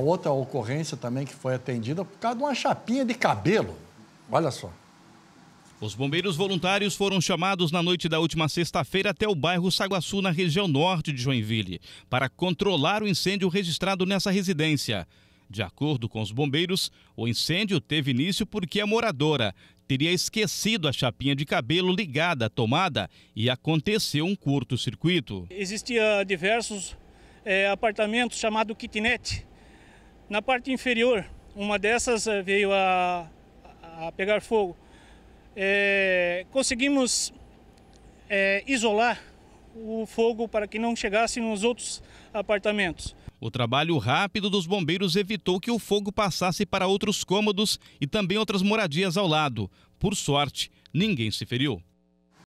Outra ocorrência também que foi atendida por causa de uma chapinha de cabelo. Olha só. Os bombeiros voluntários foram chamados na noite da última sexta-feira até o bairro Saguaçu, na região norte de Joinville, para controlar o incêndio registrado nessa residência. De acordo com os bombeiros, o incêndio teve início porque a moradora teria esquecido a chapinha de cabelo ligada à tomada e aconteceu um curto-circuito. Existia diversos é, apartamentos chamados kitnet, na parte inferior, uma dessas eh, veio a, a pegar fogo. É, conseguimos é, isolar o fogo para que não chegasse nos outros apartamentos. O trabalho rápido dos bombeiros evitou que o fogo passasse para outros cômodos e também outras moradias ao lado. Por sorte, ninguém se feriu.